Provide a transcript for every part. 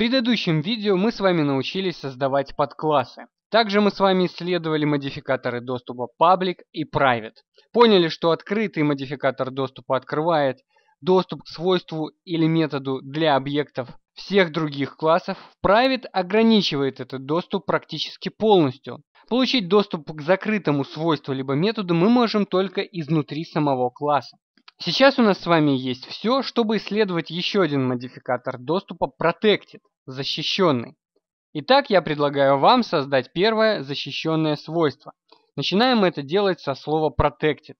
предыдущем видео мы с вами научились создавать подклассы. Также мы с вами исследовали модификаторы доступа Public и Private. Поняли, что открытый модификатор доступа открывает доступ к свойству или методу для объектов всех других классов. Private ограничивает этот доступ практически полностью. Получить доступ к закрытому свойству либо методу мы можем только изнутри самого класса. Сейчас у нас с вами есть все, чтобы исследовать еще один модификатор доступа Protected защищенный. Итак, я предлагаю вам создать первое защищенное свойство. Начинаем это делать со слова protected.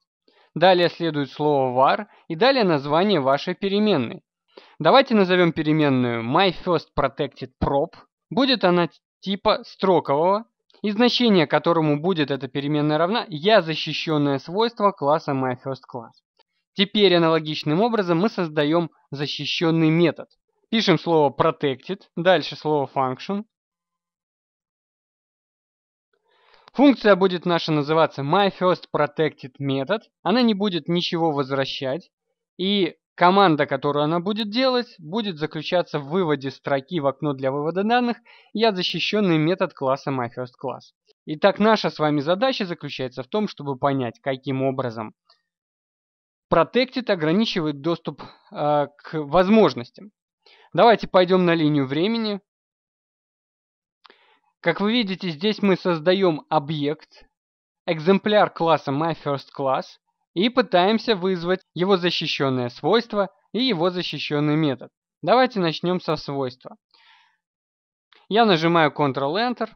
Далее следует слово var и далее название вашей переменной. Давайте назовем переменную myFirstProtectedProp. Будет она типа строкового, и значение которому будет эта переменная равна я защищенное свойство класса MyFirstClass. Теперь аналогичным образом мы создаем защищенный метод. Пишем слово protected, дальше слово function. Функция будет наша называться myFirstProtectedMethod. Она не будет ничего возвращать. И команда, которую она будет делать, будет заключаться в выводе строки в окно для вывода данных «Я защищенный метод класса MyFirstClass». Итак, наша с вами задача заключается в том, чтобы понять, каким образом Protected ограничивает доступ э, к возможностям. Давайте пойдем на линию времени. Как вы видите, здесь мы создаем объект, экземпляр класса MyFirstClass, и пытаемся вызвать его защищенное свойство и его защищенный метод. Давайте начнем со свойства. Я нажимаю Ctrl-Enter.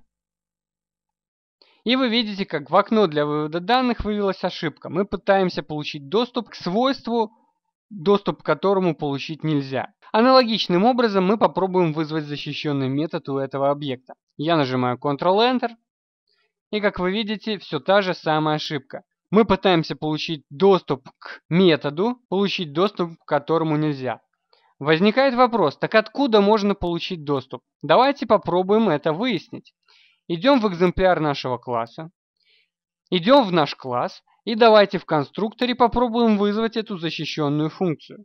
И вы видите, как в окно для вывода данных вывелась ошибка. Мы пытаемся получить доступ к свойству доступ к которому получить нельзя. Аналогичным образом мы попробуем вызвать защищенный метод у этого объекта. Я нажимаю Ctrl-Enter, и как вы видите, все та же самая ошибка. Мы пытаемся получить доступ к методу, получить доступ к которому нельзя. Возникает вопрос, так откуда можно получить доступ? Давайте попробуем это выяснить. Идем в экземпляр нашего класса, идем в наш класс и давайте в конструкторе попробуем вызвать эту защищенную функцию.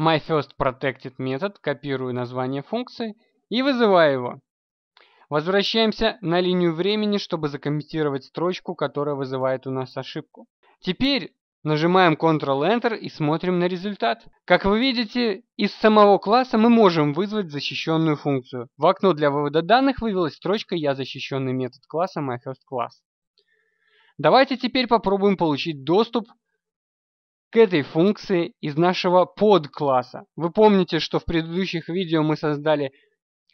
MyFirstProtected метод, копирую название функции и вызываю его. Возвращаемся на линию времени, чтобы закомментировать строчку, которая вызывает у нас ошибку. Теперь нажимаем Ctrl-Enter и смотрим на результат. Как вы видите, из самого класса мы можем вызвать защищенную функцию. В окно для вывода данных вывелась строчка «Я защищенный метод класса MyFirstClass». Давайте теперь попробуем получить доступ к этой функции из нашего подкласса. Вы помните, что в предыдущих видео мы создали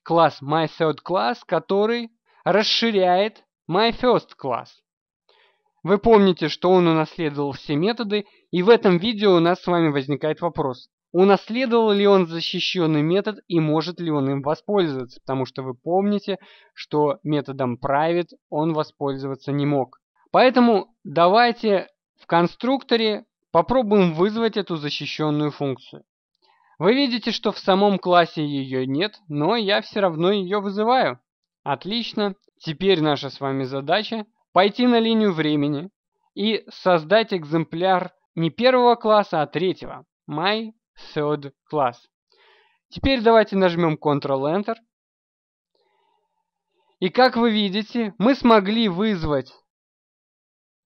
класс MyThirdClass, который расширяет MyFirstClass. Вы помните, что он унаследовал все методы, и в этом видео у нас с вами возникает вопрос. Унаследовал ли он защищенный метод и может ли он им воспользоваться, потому что вы помните, что методом private он воспользоваться не мог. Поэтому давайте в конструкторе попробуем вызвать эту защищенную функцию. Вы видите, что в самом классе ее нет, но я все равно ее вызываю. Отлично. Теперь наша с вами задача пойти на линию времени и создать экземпляр не первого класса, а третьего. My third class. Теперь давайте нажмем Ctrl-Enter. И как вы видите, мы смогли вызвать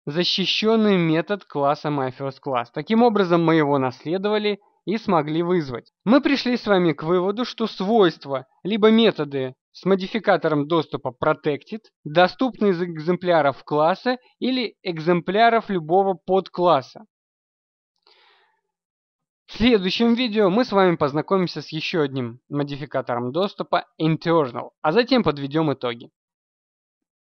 защищенный метод класса MyFirstClass. Таким образом, мы его наследовали и смогли вызвать. Мы пришли с вами к выводу, что свойства либо методы с модификатором доступа Protected доступны из экземпляров класса или экземпляров любого подкласса. В следующем видео мы с вами познакомимся с еще одним модификатором доступа Internal, а затем подведем итоги.